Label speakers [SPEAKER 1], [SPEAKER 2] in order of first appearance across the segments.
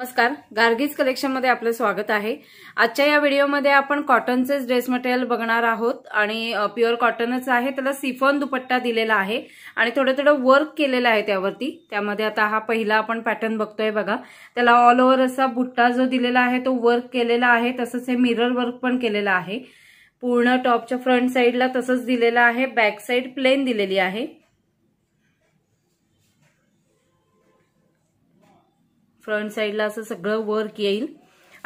[SPEAKER 1] नमस्कार गार्गीज कलेक्शनमध्ये आपलं स्वागत आहे आजच्या या व्हिडिओमध्ये आपण कॉटनचेच ड्रेस मटेरियल बघणार आहोत आणि प्युअर कॉटनच आहे त्याला सिफॉन दुपट्टा दिलेला आहे आणि थोडं थोडं वर्क केलेलं आहे त्यावरती त्यामध्ये आता हा पहिला आपण पॅटर्न बघतोय बघा त्याला ऑल ओव्हर असा बुट्टा जो दिलेला आहे तो वर्क केलेला आहे तसंच हे मिरर वर्क पण केलेलं आहे पूर्ण टॉपच्या फ्रंट साईडला तसंच दिलेलं आहे बॅक साईड प्लेन दिलेली आहे फ्रंट साइडला असं सगळं वर्क येईल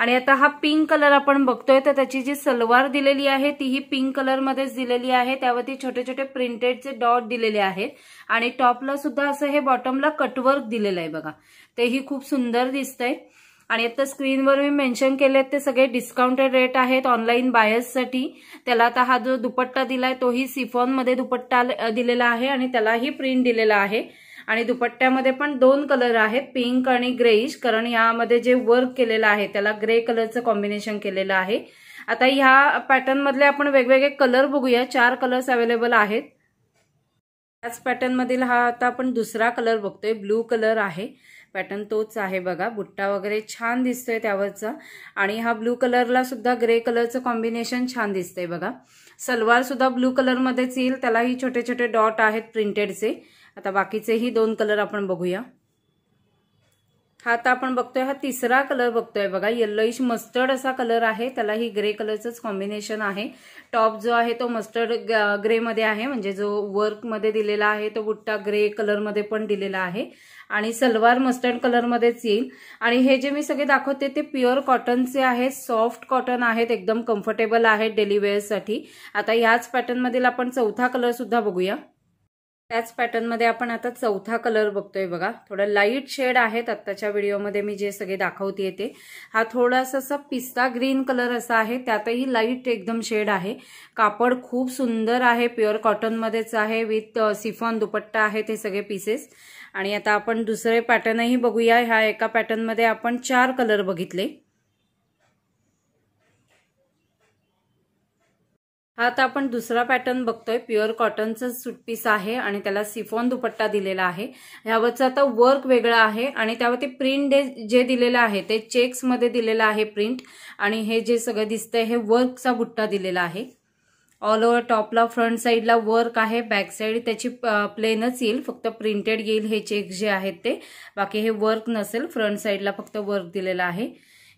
[SPEAKER 1] आणि आता हा पिंक कलर आपण बघतोय तर त्याची जी सलवार दिलेली आहे ती ही पिंक कलरमध्येच दिलेली आहे त्यावरती छोटे छोटे प्रिंटेडचे डॉट दिलेले आहेत आणि टॉपला सुद्धा असं हे बॉटमला कटवर्क दिलेलं आहे बघा तेही खूप सुंदर दिसतंय आणि आता स्क्रीनवर मी मेन्शन केलेत ते सगळे डिस्काउंटेड रेट आहेत ऑनलाईन बायर्ससाठी त्याला आता हा जो दुपट्टा दिलाय तोही सिफॉनमध्ये दुपट्टा दिलेला आहे आणि त्यालाही प्रिंट दिलेला आहे आणि दुपट्ट्यामध्ये पण दोन कलर आहेत पिंक आणि ग्रेईश कारण यामध्ये जे वर्क केलेलं आहे त्याला ग्रे कलरचं कॉम्बिनेशन केलेलं आहे आता ह्या पॅटर्नमधले आपण वेगवेगळे कलर बघूया चार कलर्स अवेलेबल आहेत त्याच पॅटर्नमधील हा आता आपण दुसरा कलर बघतोय ब्लू कलर आहे पॅटर्न तोच आहे बघा बुट्टा वगैरे छान दिसतोय त्यावरचा आणि हा ब्लू कलरला सुद्धा ग्रे कलरचं कॉम्बिनेशन छान दिसतंय बघा सलवार सुद्धा ब्लू कलरमध्येच येईल त्यालाही छोटे छोटे डॉट आहेत प्रिंटेडचे आता बाकीचेही दोन कलर आपण बघूया हा आता आपण बघतोय हा तिसरा कलर बघतोय बघा येल्लोइश मस्टर्ड असा कलर आहे त्याला ही ग्रे कलरचंच कॉम्बिनेशन आहे टॉप जो आहे तो मस्टर्ड ग्रेमध्ये आहे म्हणजे जो वर्कमध्ये दिलेला आहे तो बुट्टा ग्रे कलरमध्ये पण दिलेला आहे आणि सलवार मस्टर्ड कलरमध्येच येईल आणि हे जे मी सगळे दाखवते ते प्युअर कॉटनचे आहेत सॉफ्ट कॉटन आहेत एकदम कम्फर्टेबल आहेत डेली वेअरसाठी आता याच पॅटर्नमधील आपण चौथा कलर सुद्धा बघूया त्याच पॅटर्नमध्ये आपण आता चौथा कलर बघतोय बघा थोडा लाईट शेड आहेत आत्ताच्या व्हिडिओमध्ये मी जे सगळे दाखवते ते हा थोडासा असा पिस्ता ग्रीन कलर असा आहे त्यातही लाईट एकदम शेड आहे कापड खूप सुंदर आहे प्युअर कॉटनमध्येच आहे विथ सिफॉन दुपट्टा आहे ते सगळे पीसेस आणि आता आपण दुसरे पॅटर्नही बघूया ह्या एका पॅटर्नमध्ये आपण चार कलर बघितले आता आपण दुसरा पॅटर्न बघतोय प्युअर कॉटनचं सुटपीस आहे आणि त्याला सिफॉन दुपट्टा दिलेला आहे ह्यावरचं आता वर्क वेगळं आहे आणि त्यावरती प्रिंट जे दिलेलं आहे ते चेक्समध्ये दिलेलं आहे प्रिंट आणि हे जे सगळं दिसतंय हे वर्कचा बुट्टा दिलेला आहे ऑल ओव्हर टॉपला फ्रंट साईडला वर्क आहे बॅक साईड त्याची प्लेनच येईल फक्त प्रिंटेड येईल हे चेक जे आहेत ते बाकी हे वर्क नसेल फ्रंट साईडला फक्त वर्क दिलेलं आहे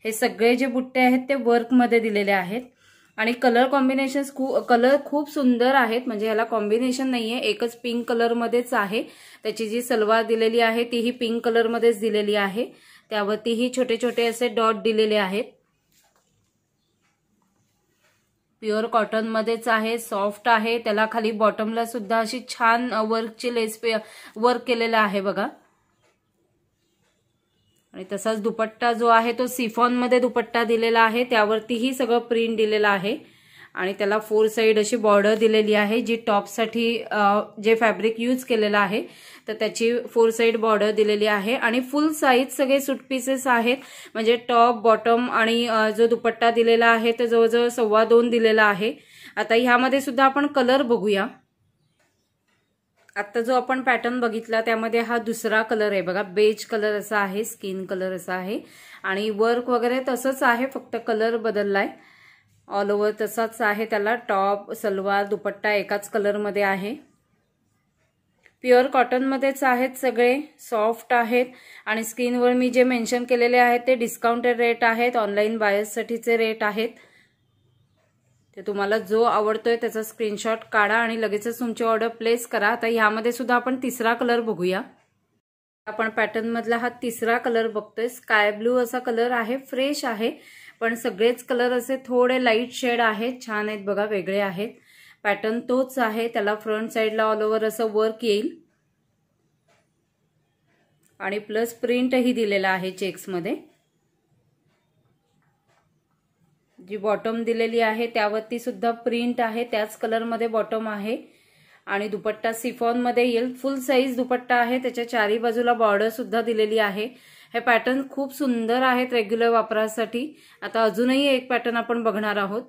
[SPEAKER 1] हे सगळे जे बुट्टे आहेत ते वर्कमध्ये दिलेले आहेत आणि कलर कॉम्बिनेशन खूप कलर खूप सुंदर आहेत म्हणजे ह्याला कॉम्बिनेशन नाहीये एकच पिंक कलरमध्येच आहे त्याची जी सलवार दिलेली आहे तीही पिंक कलरमध्येच दिलेली आहे त्यावरतीही छोटे छोटे असे डॉट दिलेले आहेत प्युअर कॉटनमध्येच आहे सॉफ्ट आहे त्याला खाली बॉटमला सुद्धा अशी छान वर्कची लेस वर्क केलेलं आहे बघा आणि तसाच दुपट्टा जो आहे तो सिफॉनमध्ये दुपट्टा दिलेला आहे त्यावरतीही सगळं प्रिंट दिलेलं आहे आणि त्याला फोर साईड अशी बॉर्डर दिलेली आहे जी टॉपसाठी जे फॅब्रिक यूज केलेलं आहे तर त्याची फोर साईड बॉर्डर दिलेली आहे आणि फुल साईज सगळे सुट पीसेस आहेत म्हणजे टॉप बॉटम आणि जो दुपट्टा दिलेला आहे तो जवळजवळ सव्वा दोन दिलेला आहे आता ह्यामध्ये सुद्धा आपण कलर बघूया आत्ता जो आपण पॅटर्न बघितला त्यामध्ये हा दुसरा कलर आहे बघा बेज कलर असा आहे स्किन कलर असा आहे आणि वर्क वगैरे तसंच आहे फक्त कलर बदललाय ऑल ओव्हर तसाच आहे त्याला टॉप सलवार दुपट्टा एकाच कलरमध्ये आहे प्युअर कॉटनमध्येच आहेत सगळे सॉफ्ट आहेत आणि स्किनवर मी जे मेन्शन केलेले आहेत ते डिस्काउंटेड रेट आहेत ऑनलाईन बायर्ससाठीचे रेट आहेत ते तुम्हाला जो आवडतोय त्याचा स्क्रीनशॉट काढा आणि लगेचच तुमची ऑर्डर प्लेस करा आता ह्यामध्ये सुद्धा आपण तिसरा कलर बघूया आपण पॅटर्नमधला हा तिसरा कलर बघतोय स्काय ब्लू असा कलर आहे फ्रेश आहे पण सगळेच कलर असे थोडे लाईट शेड आहेत छान आहेत बघा वेगळे आहेत पॅटर्न तोच आहे त्याला फ्रंट साईडला ऑल ओव्हर असं वर्क येईल आणि प्लस प्रिंटही दिलेला आहे चेक्समध्ये जी बॉटम दिलेली आहे त्यावरती सुद्धा प्रिंट आहे त्याच कलरमध्ये बॉटम आहे आणि दुपट्टा सिफॉनमध्ये येईल फुल साईज दुपट्टा आहे त्याच्या चारी बाजूला बॉर्डर सुद्धा दिलेली आहे हे पॅटर्न खूप सुंदर आहेत रेग्युलर वापरासाठी आता अजूनही एक पॅटर्न आपण बघणार आहोत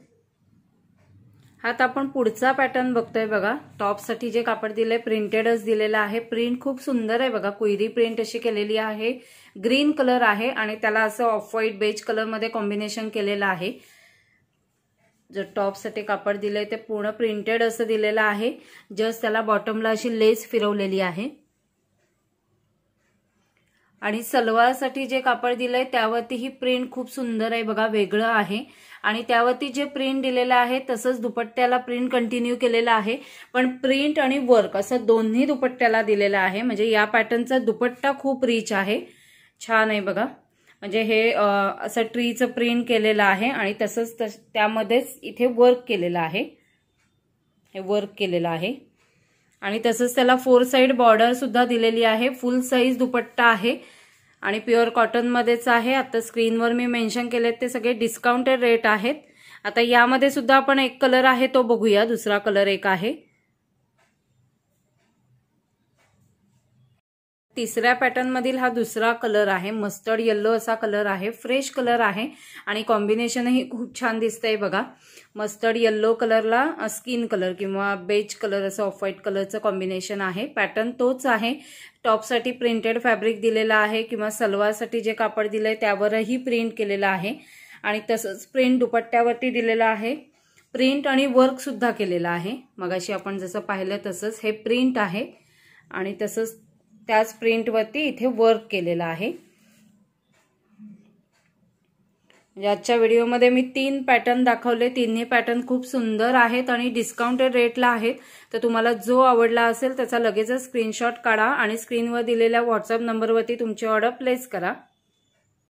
[SPEAKER 1] आता आपण पुढचा पॅटर्न बघतोय बघा टॉपसाठी जे कापड दिले प्रिंटेडच दिलेलं आहे प्रिंट खूप सुंदर आहे बघा कुयरी प्रिंट अशी केलेली आहे ग्रीन कलर आहे आणि त्याला असं ऑफ व्हाईट बेज कलरमध्ये कॉम्बिनेशन केलेलं आहे टॉप टॉपसाठी कापड दिले ते पूर्ण प्रिंटेड असं दिलेलं आहे जस्ट त्याला बॉटमला अशी लेस फिरवलेली आहे आणि सलवारसाठी जे कापड दिलंय त्यावरती ही प्रिंट खूप सुंदर आहे बघा वेगळं आहे आणि त्यावरती जे प्रिंट दिलेलं आहे तसंच दुपट्ट्याला प्रिंट कंटिन्यू केलेलं आहे पण प्रिंट आणि वर्क असं दोन्ही दुपट्ट्याला दिलेलं आहे म्हणजे या पॅटर्नचा दुपट्टा खूप रिच आहे छान आहे बघा म्हणजे हे असं ट्रीचं प्रिंट केलेलं आहे आणि तसंच तस त्यामध्येच इथे वर्क केलेलं आहे हे वर्क केलेलं आहे आणि तसंच त्याला फोर साईड सुद्धा दिलेली आहे फुल साईज दुपट्टा आहे आणि प्युअर कॉटनमध्येच आहे आता स्क्रीनवर मी मेन्शन केलेत ते सगळे डिस्काउंटेड रेट आहेत आता यामध्ये सुद्धा आपण एक कलर आहे तो बघूया दुसरा कलर एक आहे तिसऱ्या पॅटर्नमधील हा दुसरा कलर आहे मस्टर्ड येल्लो असा कलर आहे फ्रेश कलर आहे आणि कॉम्बिनेशनही खूप छान दिसतंय बघा मस्टर्ड येल्लो कलरला स्किन कलर किंवा बेज कलर असं ऑफ व्हाईट कलरचं कॉम्बिनेशन आहे पॅटर्न तोच आहे टॉपसाठी प्रिंटेड फॅब्रिक दिलेला आहे किंवा सलवारसाठी जे कापड दिलं आहे त्यावरही प्रिंट केलेलं आहे आणि तसंच प्रिंट दुपट्ट्यावरती दिलेला आहे प्रिंट आणि वर्कसुद्धा केलेला आहे मगाशी आपण जसं पाहिलं तसंच हे प्रिंट आहे आणि तसंच त्याच प्रिंटवरती इथे वर्क केलेला आहे म्हणजे आजच्या व्हिडिओमध्ये मी तीन पॅटर्न दाखवले तिन्ही पॅटर्न खूप सुंदर आहेत आणि डिस्काउंटेड रेटला आहेत तर तुम्हाला जो आवडला असेल त्याचा लगेचच स्क्रीनशॉट काढा आणि स्क्रीनवर दिलेल्या व्हॉट्सअप नंबरवरती तुमची ऑर्डर प्लेस करा